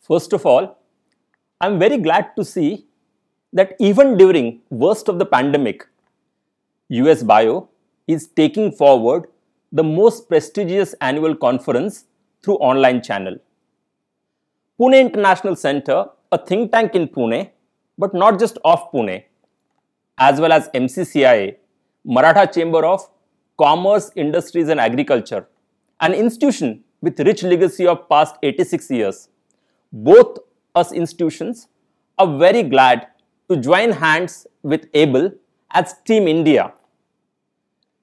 First of all, I'm very glad to see that even during worst of the pandemic, US Bio is taking forward the most prestigious annual conference through online channel. Pune International Center, a think tank in Pune, but not just of Pune, as well as MCCIA, Maratha Chamber of Commerce, Industries and Agriculture, an institution with rich legacy of past 86 years both us institutions are very glad to join hands with ABLE as Team India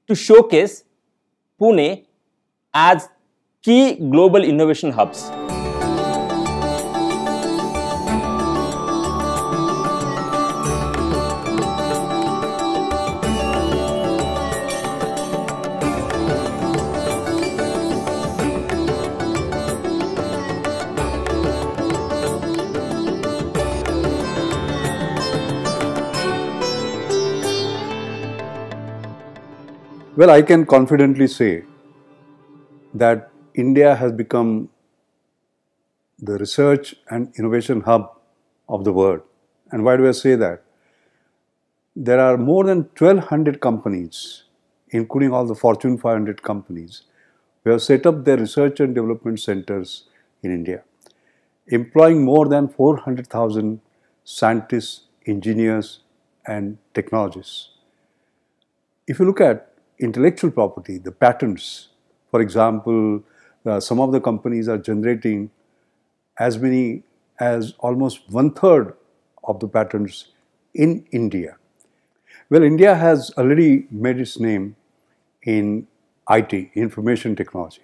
to showcase Pune as key global innovation hubs. Well, I can confidently say that India has become the research and innovation hub of the world. And why do I say that? There are more than 1200 companies, including all the Fortune 500 companies, who have set up their research and development centers in India, employing more than 400,000 scientists, engineers, and technologists. If you look at intellectual property, the patents. For example, uh, some of the companies are generating as many as almost one third of the patents in India. Well, India has already made its name in IT, information technology.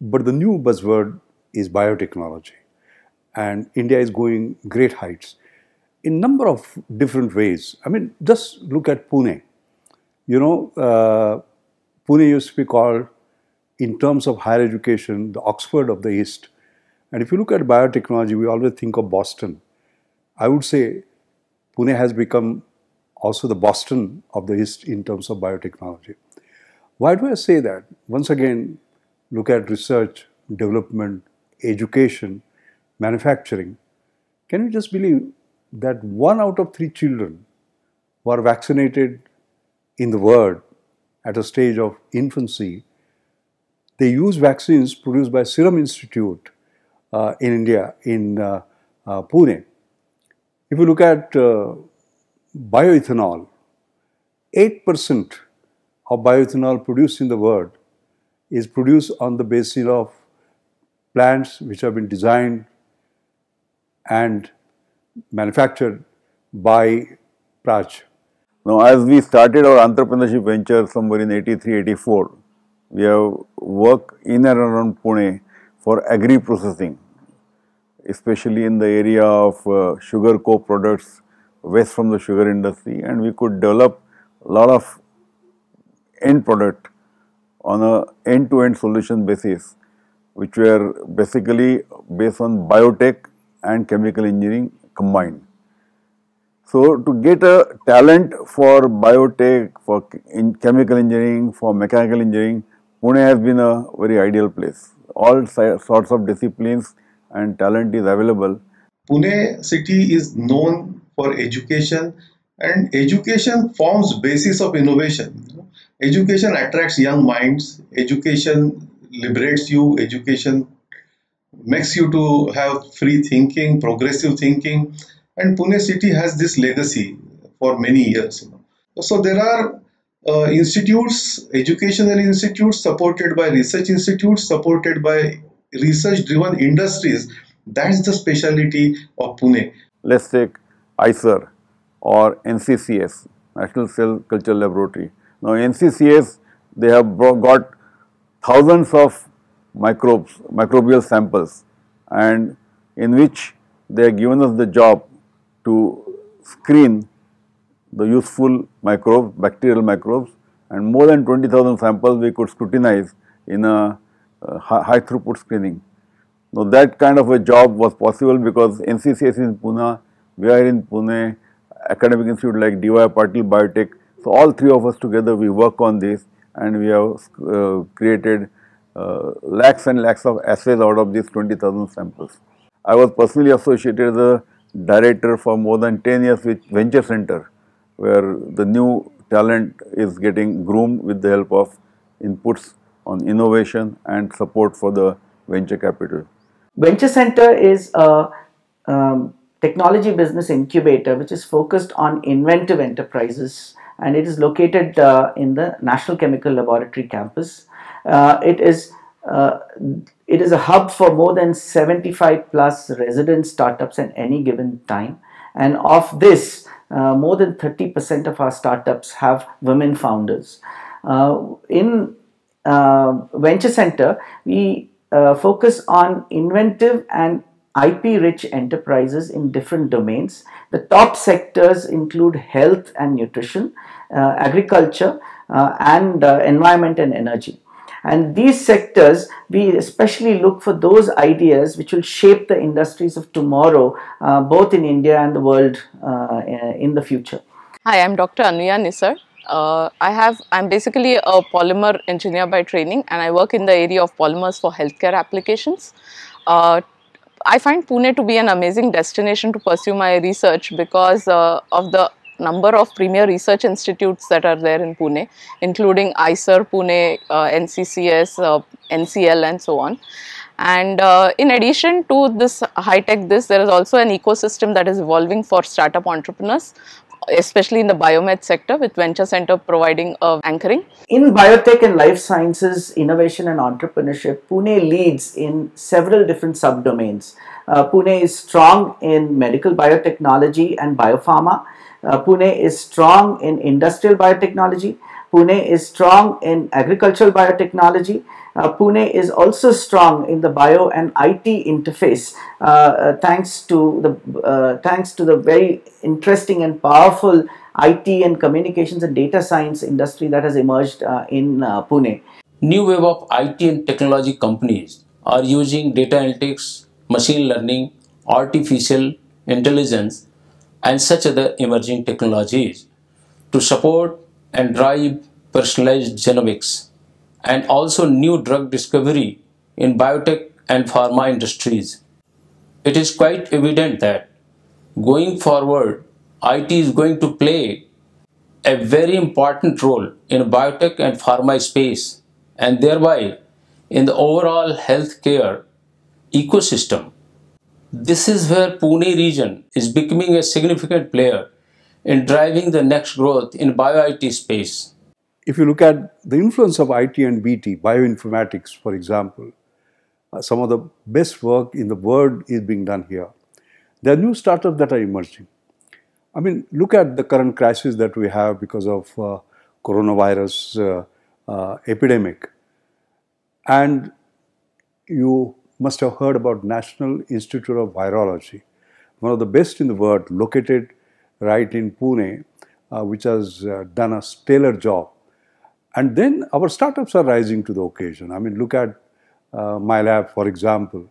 But the new buzzword is biotechnology. And India is going great heights in number of different ways. I mean, just look at Pune. You know, uh, Pune used to be called, in terms of higher education, the Oxford of the East. And if you look at biotechnology, we always think of Boston. I would say Pune has become also the Boston of the East in terms of biotechnology. Why do I say that? Once again, look at research, development, education, manufacturing. Can you just believe that one out of three children who are vaccinated in the world at a stage of infancy, they use vaccines produced by Serum Institute uh, in India, in uh, uh, Pune. If you look at uh, bioethanol, 8% of bioethanol produced in the world is produced on the basis of plants which have been designed and manufactured by Praj now, as we started our entrepreneurship venture somewhere in 83, 84, we have worked in and around Pune for agri processing, especially in the area of uh, sugar co-products waste from the sugar industry and we could develop a lot of end product on a end to end solution basis which were basically based on biotech and chemical engineering combined. So, to get a talent for biotech, for chemical engineering, for mechanical engineering, Pune has been a very ideal place. All sorts of disciplines and talent is available. Pune city is known for education and education forms basis of innovation. Education attracts young minds, education liberates you, education makes you to have free thinking, progressive thinking and Pune city has this legacy for many years. So there are uh, institutes, educational institutes supported by research institutes, supported by research-driven industries. That's the specialty of Pune. Let's take ICER or NCCS, National Cell Culture Laboratory. Now NCCS, they have got thousands of microbes, microbial samples and in which they have given us the job to screen the useful microbes, bacterial microbes and more than 20,000 samples we could scrutinize in a uh, high throughput screening. Now that kind of a job was possible because NCCS in Pune, we are in Pune, academic institute like DY Patil Biotech. So all three of us together we work on this and we have uh, created uh, lakhs and lakhs of assays out of these 20,000 samples. I was personally associated with the director for more than 10 years with Venture Center, where the new talent is getting groomed with the help of inputs on innovation and support for the venture capital. Venture Center is a um, technology business incubator which is focused on inventive enterprises and it is located uh, in the National Chemical Laboratory campus. Uh, it is uh, it is a hub for more than 75 plus resident startups at any given time. And of this, uh, more than 30% of our startups have women founders. Uh, in uh, Venture Center, we uh, focus on inventive and IP rich enterprises in different domains. The top sectors include health and nutrition, uh, agriculture, and environment and energy. And these sectors, we especially look for those ideas which will shape the industries of tomorrow, uh, both in India and the world uh, eh, in the future. Hi, I'm Dr. Anuya Nisar. Uh, I have, I'm basically a polymer engineer by training and I work in the area of polymers for healthcare applications. Uh, I find Pune to be an amazing destination to pursue my research because uh, of the number of premier research institutes that are there in Pune, including ICER Pune, uh, NCCS, uh, NCL and so on. And uh, in addition to this high-tech this, there is also an ecosystem that is evolving for startup entrepreneurs, especially in the biomed sector with Venture Center providing uh, anchoring. In biotech and life sciences, innovation and entrepreneurship, Pune leads in several different subdomains. Uh, Pune is strong in medical biotechnology and biopharma. Uh, Pune is strong in industrial biotechnology. Pune is strong in agricultural biotechnology. Uh, Pune is also strong in the bio and IT interface uh, uh, thanks to the uh, thanks to the very interesting and powerful IT and communications and data science industry that has emerged uh, in Pune. New wave of IT and technology companies are using data analytics, machine learning, artificial intelligence and such other emerging technologies to support and drive personalized genomics and also new drug discovery in biotech and pharma industries. It is quite evident that going forward, IT is going to play a very important role in biotech and pharma space and thereby in the overall healthcare ecosystem. This is where Pune region is becoming a significant player in driving the next growth in bio-IT space. If you look at the influence of IT and BT, bioinformatics for example, uh, some of the best work in the world is being done here. There are new startups that are emerging. I mean, look at the current crisis that we have because of uh, coronavirus uh, uh epidemic. And you must have heard about National Institute of Virology, one of the best in the world, located right in Pune, uh, which has uh, done a stellar job. And then our startups are rising to the occasion. I mean, look at uh, my lab, for example.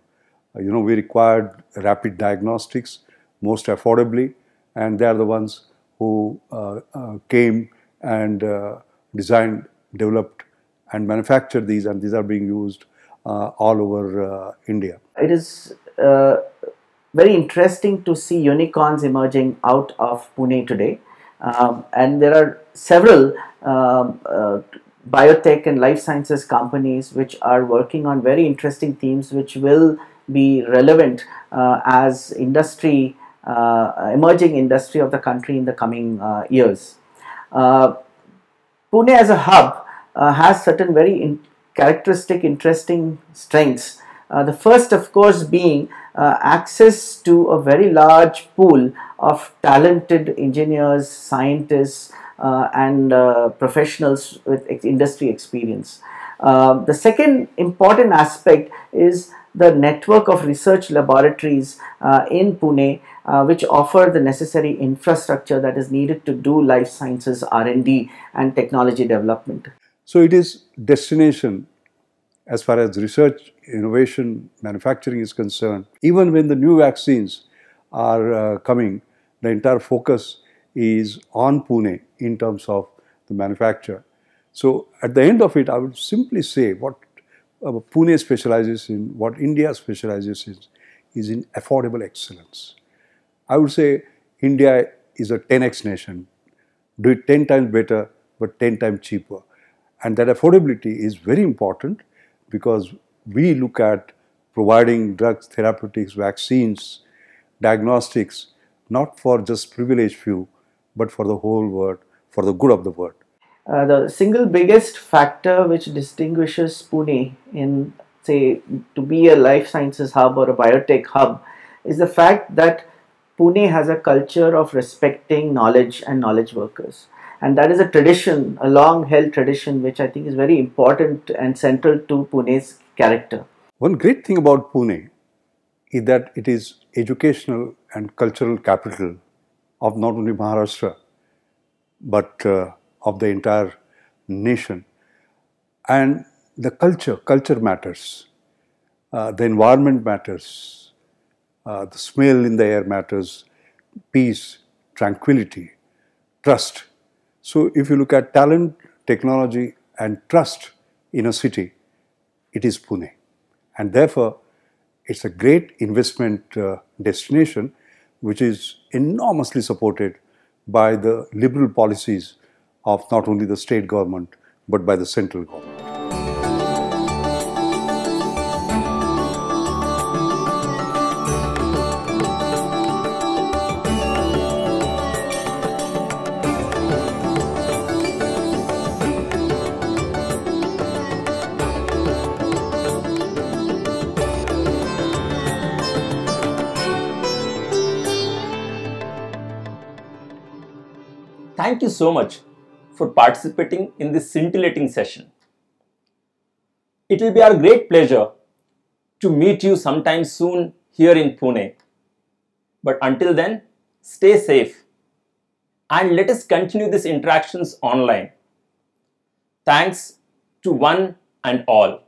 Uh, you know, we required rapid diagnostics most affordably, and they are the ones who uh, uh, came and designed, developed, and manufactured these, and these are being used uh, all over uh, India. It is uh, very interesting to see unicorns emerging out of Pune today. Um, and there are several um, uh, biotech and life sciences companies which are working on very interesting themes which will be relevant uh, as industry, uh, emerging industry of the country in the coming years. Pune as a hub has certain very in characteristic interesting strengths. Uh, the first of course being uh, access to a very large pool of talented engineers, scientists uh, and uh, professionals with ex industry experience. Uh, the second important aspect is the network of research laboratories uh, in Pune which offer the necessary infrastructure that is needed to do life sciences R&D and technology development. So it is destination as far as research, innovation, manufacturing is concerned. Even when the new vaccines are uh, coming, the entire focus is on Pune in terms of the manufacture. So at the end of it, I would simply say what uh, Pune specializes in, what India specializes in, is in affordable excellence. I would say India is a 10x nation. Do it 10 times better, but 10 times cheaper. And that affordability is very important because we look at providing drugs, therapeutics, vaccines, diagnostics, not for just privileged few, but for the whole world, for the good of the world. Uh, the single biggest factor which distinguishes Pune in, say, to be a life sciences hub or a biotech hub is the fact that Pune has a culture of respecting knowledge and knowledge workers and that is a tradition, a long held tradition, which I think is very important and central to Pune's character. One great thing about Pune is that it is educational and cultural capital of not only Maharashtra but uh, of the entire nation. And the culture, culture matters, uh, the environment matters, uh, the smell in the air matters, peace, tranquility, trust. So if you look at talent, technology and trust in a city, it is Pune. And therefore, it's a great investment uh, destination which is enormously supported by the liberal policies of not only the state government but by the central government. Thank you so much for participating in this scintillating session. It will be our great pleasure to meet you sometime soon here in Pune. But until then, stay safe and let us continue these interactions online. Thanks to one and all.